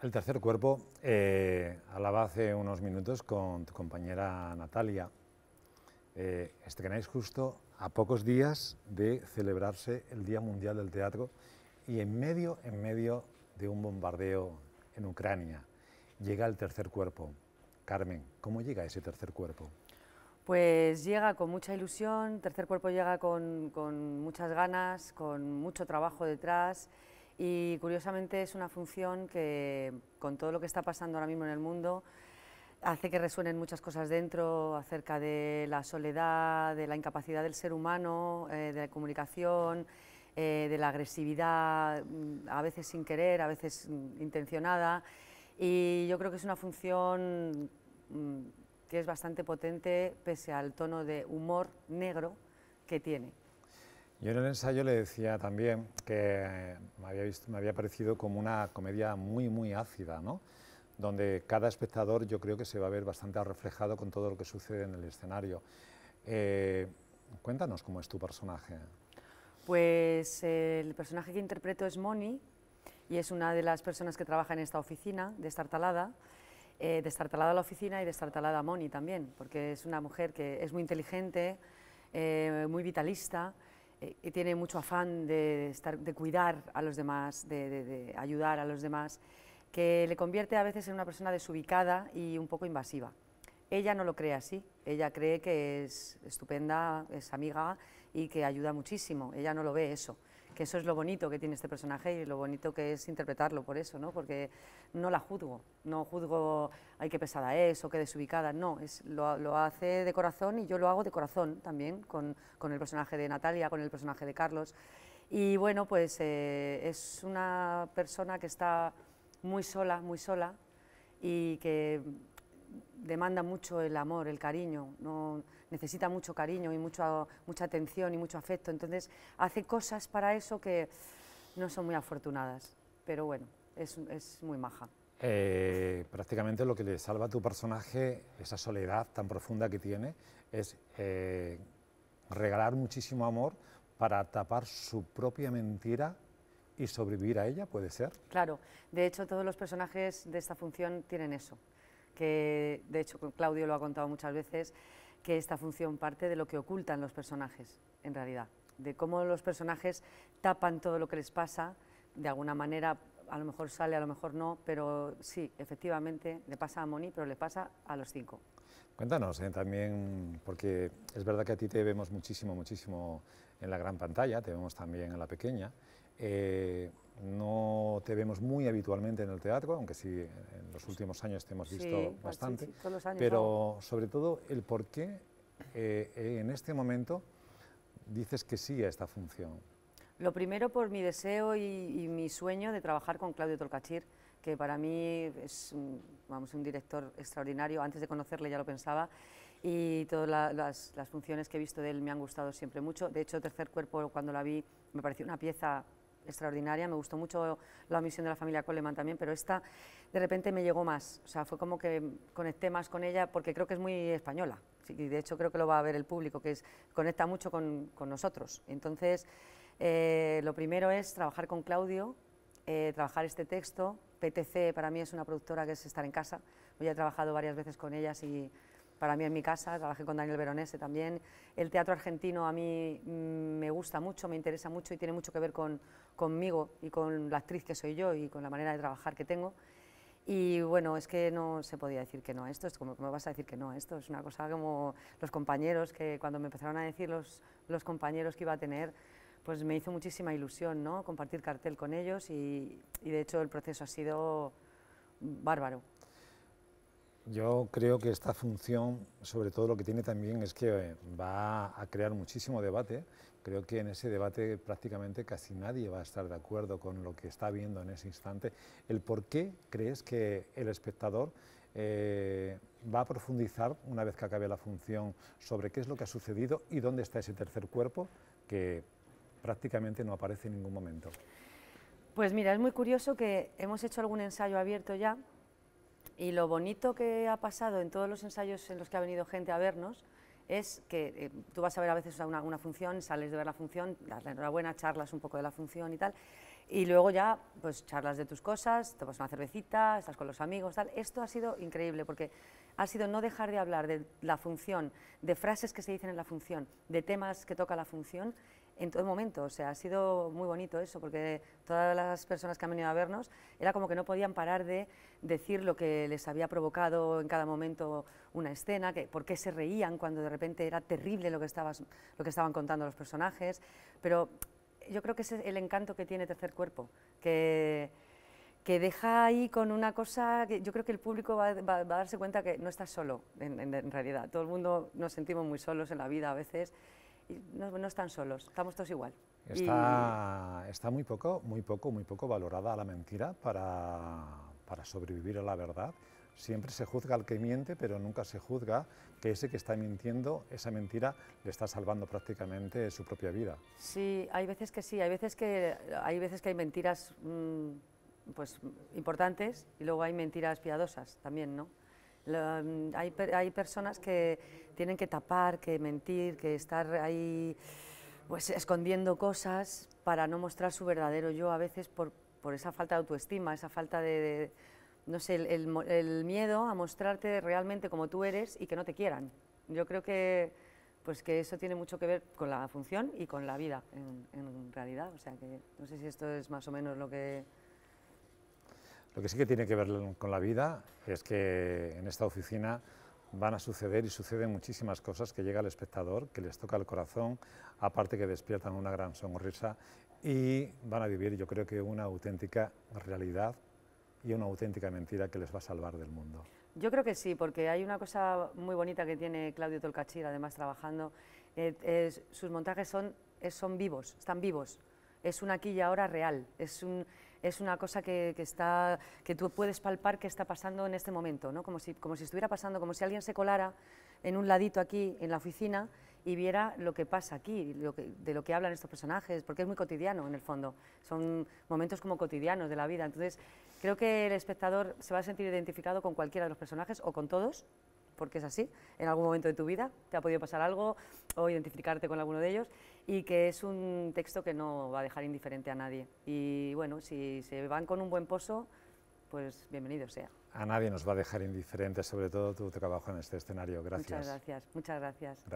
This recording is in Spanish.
El tercer cuerpo eh, hablaba hace unos minutos con tu compañera Natalia. Eh, estrenáis justo a pocos días de celebrarse el Día Mundial del Teatro y en medio, en medio de un bombardeo en Ucrania, llega el tercer cuerpo. Carmen, ¿cómo llega ese tercer cuerpo? Pues llega con mucha ilusión, tercer cuerpo llega con, con muchas ganas, con mucho trabajo detrás y curiosamente es una función que con todo lo que está pasando ahora mismo en el mundo hace que resuenen muchas cosas dentro acerca de la soledad, de la incapacidad del ser humano, eh, de la comunicación, eh, de la agresividad, mm, a veces sin querer, a veces mm, intencionada. Y yo creo que es una función mm, que es bastante potente pese al tono de humor negro que tiene. Yo en el ensayo le decía también que me había, parecido como una comedia muy, muy ácida, ¿no? donde cada espectador yo creo que se va a ver bastante reflejado con todo lo que sucede en el escenario. Eh, cuéntanos cómo es tu personaje. Pues eh, el personaje que interpreto es Moni y es una de las personas que trabaja en esta oficina, de destartalada. Eh, destartalada la oficina y destartalada Moni también, porque es una mujer que es muy inteligente, eh, muy vitalista, eh, y tiene mucho afán de, cuidar a los demás, de, de, ayudar a los demás, que le convierte a veces en una persona desubicada y un poco invasiva. Ella no lo cree así, ella cree que es estupenda, es amiga y que ayuda muchísimo, ella no lo ve eso que eso es lo bonito que tiene este personaje y lo bonito que es interpretarlo por eso, ¿no? Porque no la juzgo, no juzgo, ay, qué pesada es o qué desubicada, no, es, lo, lo hace de corazón y yo lo hago de corazón también, con, el personaje de Natalia, con el personaje de Carlos. Y bueno, pues eh, es una persona que está muy sola, muy sola y que demanda mucho el amor, el cariño, no, necesita mucho cariño y mucha atención y mucho afecto. Entonces hace cosas para eso que no son muy afortunadas, pero bueno, es, muy maja. Eh, prácticamente lo que le salva a tu personaje, esa soledad tan profunda que tiene, es eh, regalar muchísimo amor para tapar su propia mentira y sobrevivir a ella, ¿puede ser? Claro, de hecho todos los personajes de esta función tienen eso que de hecho Claudio lo ha contado muchas veces, que esta función parte de lo que ocultan los personajes, en realidad, de cómo los personajes tapan todo lo que les pasa, de alguna manera a lo mejor sale, a lo mejor no, pero sí, efectivamente, le pasa a Moni, pero le pasa a los cinco. Cuéntanos eh, también, porque es verdad que a ti te vemos muchísimo, muchísimo en la gran pantalla, te vemos también en la pequeña, eh, no te vemos muy habitualmente en el teatro, aunque sí en los últimos años te hemos visto pues bastante, pero sobre todo el por qué eh, en este momento dices que sí a esta función. Lo primero por mi deseo y, mi sueño de trabajar con Claudio Tolcachir, que para mí es vamos, un director extraordinario, antes de conocerle ya lo pensaba, y todas las, las funciones que he visto de él me han gustado siempre mucho, de hecho Tercer Cuerpo cuando la vi me pareció una pieza extraordinaria, me gustó mucho la omisión de la familia Coleman también, pero esta de repente me llegó más, o sea, fue como que conecté más con ella porque creo que es muy española y de hecho creo que lo va a ver el público, que es, conecta mucho con, nosotros. Entonces, eh, lo primero es trabajar con Claudio, eh, trabajar este texto. PTC para mí es una productora que es estar en casa, yo he trabajado varias veces con ellas y para mí en mi casa, trabajé con Daniel Veronese también. El teatro argentino a mí mm, me gusta mucho, me interesa mucho y tiene mucho que ver con, conmigo y con la actriz que soy yo y con la manera de trabajar que tengo. Y bueno, es que no se podía decir que no a esto, es como me vas a decir que no a esto, es una cosa como los compañeros, que cuando me empezaron a decir los, los compañeros que iba a tener, pues me hizo muchísima ilusión, ¿no? Compartir cartel con ellos y de hecho el proceso ha sido bárbaro. Yo creo que esta función, sobre todo lo que tiene también es que eh, va a crear muchísimo debate. Creo que en ese debate prácticamente casi nadie va a estar de acuerdo con lo que está viendo en ese instante. El por qué crees que el espectador eh, va a profundizar una vez que acabe la función sobre qué es lo que ha sucedido y dónde está ese tercer cuerpo que prácticamente no aparece en ningún momento. Pues mira, es muy curioso que hemos hecho algún ensayo abierto ya y lo bonito que ha pasado en todos los ensayos en los que ha venido gente a vernos es que eh, tú vas a ver a veces una, función, sales de ver la función, das la enhorabuena, charlas un poco de la función y tal, y luego ya pues charlas de tus cosas, te a una cervecita, estás con los amigos, tal. Esto ha sido increíble porque ha sido no dejar de hablar de la función, de frases que se dicen en la función, de temas que toca la función en todo momento. O sea, ha sido muy bonito eso, porque todas las personas que han venido a vernos era como que no podían parar de decir lo que les había provocado en cada momento una escena, que, por qué se reían cuando de repente era terrible lo que, estabas, lo que estaban contando los personajes. Pero yo creo que es el encanto que tiene Tercer Cuerpo, que que deja ahí con una cosa que yo creo que el público va, a darse cuenta que no está solo, en, en realidad. Todo el mundo nos sentimos muy solos en la vida a veces no, están solos, estamos todos igual. Está, muy poco, muy poco, muy poco valorada la mentira para, sobrevivir a la verdad. Siempre se juzga al que miente, pero nunca se juzga que ese que está mintiendo, esa mentira, le está salvando prácticamente su propia vida. Sí, hay veces que sí, hay veces que hay, veces que hay mentiras mm, pues, importantes y luego hay mentiras piadosas también, ¿no? Mm, hay, hay personas que tienen que tapar, que mentir, que estar ahí pues escondiendo cosas para no mostrar su verdadero yo a veces por, por esa falta de autoestima, esa falta de, no sé, el, miedo a mostrarte realmente como tú eres y que no te quieran. Yo creo que, pues que eso tiene mucho que ver con la función y con la vida en, en realidad. O sea que no sé si esto es más o menos lo que... Lo que sí que tiene que ver con la vida es que en esta oficina van a suceder y suceden muchísimas cosas que llega al espectador, que les toca el corazón, aparte que despiertan una gran sonrisa y van a vivir yo creo que una auténtica realidad y una auténtica mentira que les va a salvar del mundo. Yo creo que sí, porque hay una cosa muy bonita que tiene Claudio Tolcachir, además trabajando, eh, sus montajes son, son vivos, están vivos, es una aquí y ahora real, es un, es una cosa que, está, que tú puedes palpar que está pasando en este momento, ¿no? como, si, estuviera pasando, como si alguien se colara en un ladito aquí, en la oficina, y viera lo que pasa aquí, de lo que hablan estos personajes, porque es muy cotidiano en el fondo, son momentos como cotidianos de la vida. Entonces, creo que el espectador se va a sentir identificado con cualquiera de los personajes o con todos, porque es así, en algún momento de tu vida te ha podido pasar algo o identificarte con alguno de ellos, y que es un texto que no va a dejar indiferente a nadie. Y bueno, si se van con un buen pozo, pues bienvenido sea. A nadie nos va a dejar indiferente, sobre todo tu trabajo en este escenario. Gracias. Muchas gracias, muchas gracias.